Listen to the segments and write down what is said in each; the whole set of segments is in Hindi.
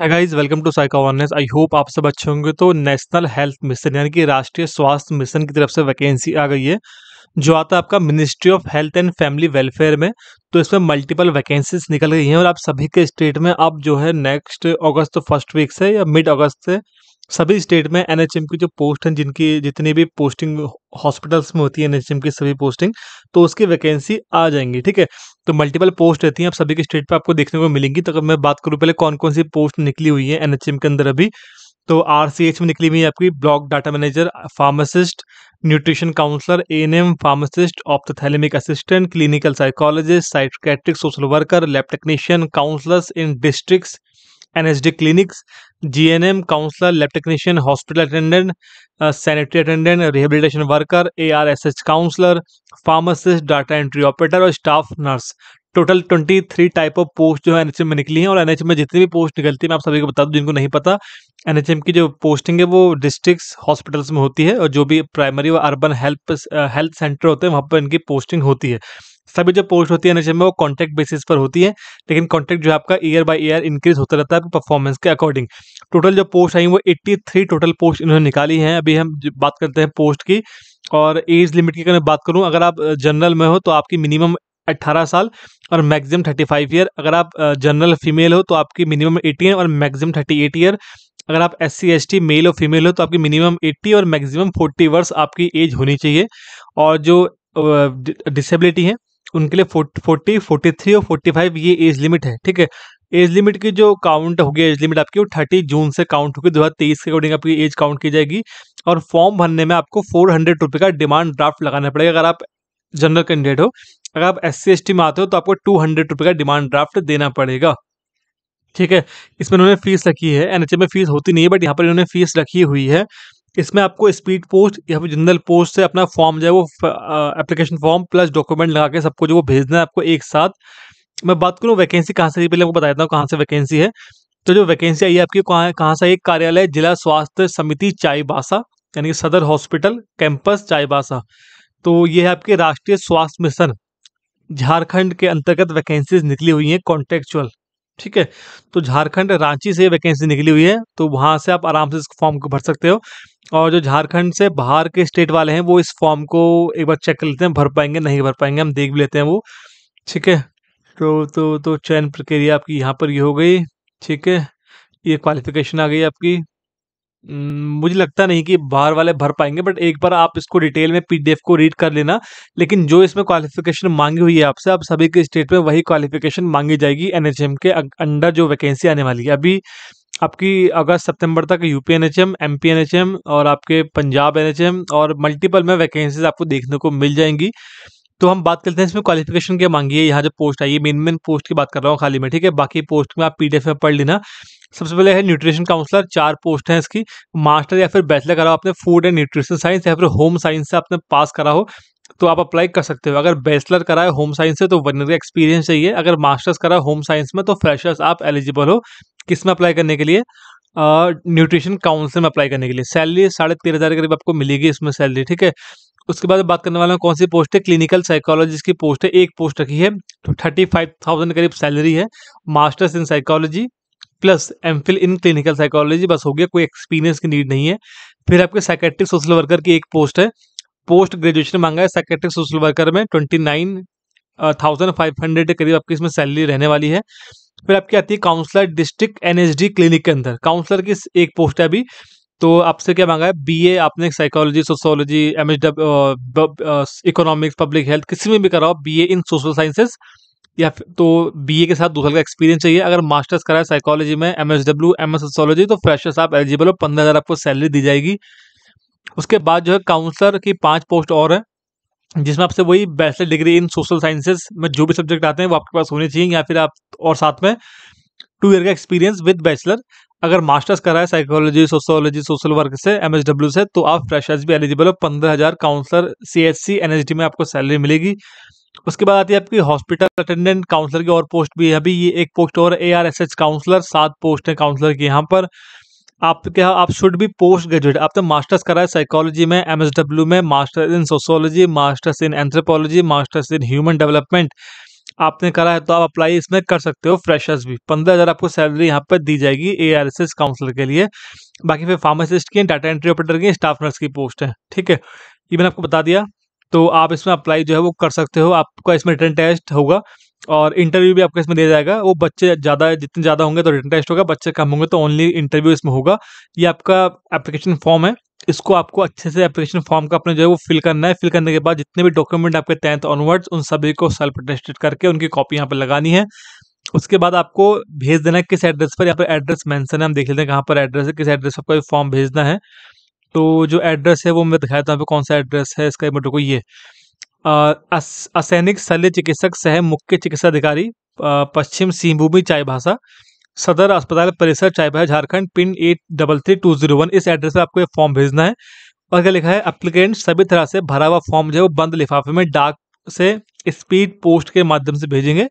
है guys welcome to awareness I hope आप सब अच्छे होंगे तो नेशनल हेल्थ मिशन यानी कि राष्ट्रीय स्वास्थ्य मिशन की तरफ से वैकेंसी आ गई है जो आता है आपका ministry of health and family welfare में तो इसमें मल्टीपल वैकेंसीज निकल गई हैं और आप सभी के स्टेट में अब जो है नेक्स्ट अगस्त फर्स्ट वीक से या मिड अगस्त से सभी स्टेट में एनएचएम की जो पोस्ट हैं जिनकी जितनी भी पोस्टिंग हॉस्पिटल्स में होती है एनएचएम की सभी पोस्टिंग तो उसकी वैकेंसी आ जाएंगी ठीक है तो मल्टीपल पोस्ट रहती हैं आप सभी के स्टेट पे आपको देखने को मिलेंगी तो अगर मैं बात करूँ पहले कौन कौन सी पोस्ट निकली हुई है एनएचएम के अंदर अभी तो आर में निकली हुई है आपकी block data manager pharmacist nutrition counsellor a pharmacist ophthalmic assistant clinical psychologist psychiatric social worker lab technician counsellors in district NSD clinics GNM counsellor lab technician hospital attendant sanitary attendant rehabilitation worker ARSH counsellor pharmacist data entry operator और staff nurse total twenty three type of post जो है एनएचएम में निकली है और एनएचएम में जितनी भी पोस्ट निकलती है मैं आप सभी को बता दूं जिनको नहीं पता एनएचएम की जो पोस्टिंग है वो डिस्ट्रिक्ट हॉस्पिटल्स में होती है और जो भी प्राइमरी व अर्बन हेल्थ हेल्थ सेंटर होते हैं वहाँ पर इनकी पोस्टिंग होती है सभी जो पोस्ट होती है एनएचएम में वो कॉन्ट्रैक्ट बेसिस पर होती है लेकिन कॉन्ट्रैक्ट जो आपका ईयर बाय ईयर इंक्रीज होता रहता है परफॉर्मेंस के अकॉर्डिंग टोटल जो पोस्ट आई वो 83 टोटल पोस्ट इन्होंने निकाली है अभी हम बात करते हैं पोस्ट की और एज लिमिट की अगर मैं बात करूँ अगर आप जनरल में हो तो आपकी मिनिमम 18 साल और मैक्सिमम 35 ईयर अगर आप जनरल फीमेल हो तो आपकी मिनिमम 18 और मैक्सिमम 38 ईयर अगर आप S C S T male और फीमेल हो तो आपकी मिनिमम 80 और मैक्सिमम 40 वर्ष आपकी एज होनी चाहिए और जो डिसेबिलिटी है उनके लिए फोर्टी फोर्टी थ्री और फोर्टी फाइव ये एज लिमिट है ठीक है एज लिमिट की जो काउंट होगी एज लिमिट आपकी वो थर्टी जून से काउंट होगी दो हज़ार तेईस के अकॉर्डिंग आपकी एज काउंट की जाएगी और फॉर्म भरने में आपको फोर हंड्रेड रुपये का डिमांड ड्राफ्ट लगाना पड़ेगा अगर आप जनरल कैंडिडेट हो अगर आप एस सी में आते हो तो आपको टू हंड्रेड रुपये का डिमांड ड्राफ्ट देना पड़ेगा ठीक है इसमें इन्होंने फीस रखी है एनएचए में फीस होती नहीं है बट यहाँ पर इन्होंने फीस रखी हुई है इसमें आपको स्पीड पोस्ट या फिर जनरल पोस्ट से अपना फॉर्म जो है वो एप्लीकेशन फॉर्म प्लस डॉक्यूमेंट लगा के सबको जो वो भेजना है आपको एक साथ मैं बात करूँ वैकेंसी कहाँ से पहले आपको बता देता हूँ कहाँ से वैकेंसी है तो जो वैकेंसी आई है आपकी कहाँ कहाँ से एक कार्यालय जिला स्वास्थ्य समिति चाईबासा यानी कि सदर हॉस्पिटल कैंपस चाईबासा तो ये है आपके राष्ट्रीय स्वास्थ्य मिशन झारखंड के अंतर्गत वैकेंसीज निकली हुई हैं कॉन्ट्रेक्चुअल ठीक है तो झारखंड रांची से वैकेंसी निकली हुई है तो वहाँ से आप आराम से इस फॉर्म को भर सकते हो और जो झारखंड से बाहर के स्टेट वाले हैं वो इस फॉर्म को एक बार चेक कर लेते हैं भर पाएंगे नहीं भर पाएंगे हम देख भी लेते हैं वो ठीक है तो तो तो चयन प्रक्रिया आपकी यहाँ पर ये हो गई ठीक है ये क्वालिफिकेशन आ गई आपकी मुझे लगता नहीं कि बाहर वाले भर पाएंगे बट एक बार आप इसको डिटेल में पीडीएफ को रीड कर लेना लेकिन जो इसमें क्वालिफिकेशन मांगी हुई है आपसे आप सभी के स्टेट में वही क्वालिफिकेशन मांगी जाएगी एनएचएम के अंडर जो वैकेंसी आने वाली है अभी आपकी अगस्त सितंबर तक पी एन एच एम और आपके पंजाब एनएचएम और मल्टीपल में वैकेंसीज आपको देखने को मिल जाएंगी तो हम बात करते हैं इसमें क्वालिफिकेशन क्या मांगी है यहाँ जो पोस्ट आई है मेन मेन पोस्ट की बात कर रहा हूँ खाली में ठीक है बाकी पोस्ट में आप पीडीएफ में पढ़ लेना सबसे पहले है न्यूट्रिशन काउंसलर चार पोस्ट हैं इसकी मास्टर या फिर बैचलर करा हो आपने फूड एंड न्यूट्रिशन साइंस या फिर होम साइंस से आपने पास करा हो तो आप अप्लाई कर सकते हो अगर बैचलर करा है होम साइंस से तो वन ईयर का एक्सपीरियंस चाहिए अगर मास्टर्स करा होम साइंस में तो फ्रेशर्स आप एलिजिबल हो किस में अप्लाई करने के लिए न्यूट्रिशन काउंसिल में अप्लाई करने के लिए सैलरी साढ़े तेरह हज़ार के करीब आपको मिलेगी इसमें सैलरी ठीक है उसके बाद बात करने वाला हूँ कौन सी पोस्ट है क्लिनिकल साइकोलॉजिस्ट की पोस्ट है एक पोस्ट रखी है तो थर्टी फाइव थाउजेंड करीब सैलरी है masters in psychology plus M Phil in clinical psychology बस हो गया कोई एक्सपीरियंस की नीड नहीं है फिर आपके साइकेट्रिक सोशल वर्कर की एक पोस्ट है पोस्ट ग्रेजुएशन मांगा है साइकेट्रिक सोशल वर्कर में twenty nine thousand five hundred के करीब आपकी इसमें सैलरी रहने वाली है फिर आपकी आती है काउंसलर डिस्ट्रिक्ट एनएसडी क्लिनिक के अंदर काउंसलर की एक पोस्ट है अभी तो आपसे क्या मांगा है बीए आपने psychology sociology M H economics public health किसी में भी करा हो बी इन सोशल साइंसेज या तो बीए के साथ दो साल का एक्सपीरियंस चाहिए अगर मास्टर्स करा है साइकोलॉजी में M S W M S sociology तो फ्रेशर्स आप एलिजिबल हो पंद्रह हज़ार आपको सैलरी दी जाएगी उसके बाद जो है काउंसलर की पाँच पोस्ट और है जिसमें आपसे वही bachelor degree in social sciences में जो भी सब्जेक्ट आते हैं वो आपके पास होने चाहिए या फिर आप और साथ में टू ईयर का एक्सपीरियंस विद बैचलर अगर मास्टर्स करा है साइकोलॉजी सोशोलॉजी सोशल वर्क से एम से तो आप फ्रेशर्स भी एलिजिबल हो पंद्रह हज़ार काउंसलर सी एच में आपको सैलरी मिलेगी उसके बाद आती है आपकी हॉस्पिटल अटेंडेंट काउंसलर की और पोस्ट भी है अभी ये एक पोस्ट और A R S H counsellor सात पोस्ट है काउंसलर की यहाँ पर आप क्या आप शुड भी पोस्ट ग्रेजुएट आपने मास्टर्स करा है साइकोलॉजी में एम में masters in sociology masters in anthropology masters in human development आपने करा है तो आप अप्लाई इसमें कर सकते हो फ्रेशर्स भी पंद्रह हज़ार आपको सैलरी यहाँ पर दी जाएगी A R S S counsellor के लिए बाकी फिर फार्मासिस्ट की डाटा एंट्री ऑपरेटर की स्टाफ नर्स की पोस्ट है ठीक है ये मैंने आपको बता दिया तो आप इसमें अप्लाई जो है वो कर सकते हो आपका इसमें रिटर्न टेस्ट होगा और इंटरव्यू भी आपको इसमें दिया जाएगा वो बच्चे ज़्यादा जितने ज़्यादा होंगे तो रिटर्न टेस्ट होगा बच्चे कम होंगे तो ओनली इंटरव्यू इसमें होगा ये आपका एप्लीकेशन फॉर्म है इसको आपको अच्छे से एप्लीकेशन फॉर्म का अपना जो है वो फिल करना है फिल करने के बाद जितने भी डॉक्यूमेंट आपके टेंथ ऑनवर्ड्स उन सभी को सेल्फ अटेस्टेड करके उनकी कॉपी यहाँ पर लगानी है उसके बाद आपको भेज देना है किस एड्रेस पर यहाँ पर एड्रेस मैंसन है हम देख लेते हैं कहाँ पर एड्रेस है किस एड्रेस पर फॉर्म भेजना है तो जो एड्रेस है वो मैं दिखाता हूँ कौन सा एड्रेस है इसका मेरे को ये असैनिक शल्य चिकित्सक सह मुख्य चिकित्सा अधिकारी पश्चिम सिंहभूमि चाय भाषा सदर अस्पताल परिसर Chaibasa Jharkhand pin eight double three two zero one इस एड्रेस पर आपको ये फॉर्म भेजना है और क्या लिखा है अप्लीकेंट सभी तरह से भरा हुआ फॉर्म जो है वो बंद लिफाफे में डाक से स्पीड पोस्ट के माध्यम से भेजेंगे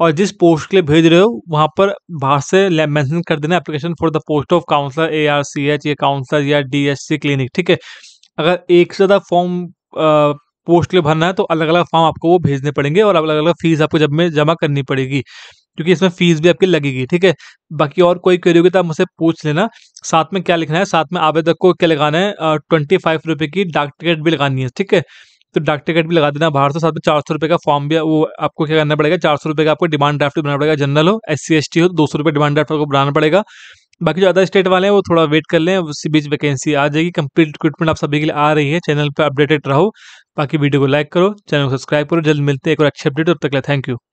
और जिस पोस्ट के लिए भेज रहे हो वहाँ पर बाहर से मैंसन कर देना application for the post of counsellor A R C H या काउंसलर या डी एस सी क्लिनिक ठीक है अगर एक से ज़्यादा फॉर्म पोस्ट के लिए भरना है तो अलग अलग फॉर्म आपको वो भेजने पड़ेंगे और अलग अलग फीस आपको जब में जमा करनी पड़ेगी क्योंकि इसमें फीस भी आपकी लगेगी ठीक है बाकी और कोई क्वेरी होगी तो आप मुझसे पूछ लेना साथ में क्या लिखना है साथ में आवेदक को क्या लगाना है ट्वेंटी फाइव रुपये की डाक टिकट भी लगानी है ठीक है तो डाक टिकट भी लगा देना बाहर से साथ में चार सौ रुपये का फॉर्म भी वो आपको क्या करना पड़ेगा चार सौ रुपये का आपको डिमांड ड्राफ्ट बनाना पड़ेगा जनरल हो एस सी एस टी हो दो सौ रुपये डिमांड ड्राफ्ट आपको बनाना पड़ेगा बाकी जो अदर स्टेट वाले हैं वो थोड़ा वेट कर लें उसी बीच वैकेंसी आ जाएगी कंप्लीट रिक्रूटमेंट आप सभी के लिए आ रही है चैनल पर अपडेटेड रहो बाकी वीडियो को लाइक करो चैनल को सब्सक्राइब करो जल्द मिलते हैं एक और अच्छे अपडेट तब तक थैंक यू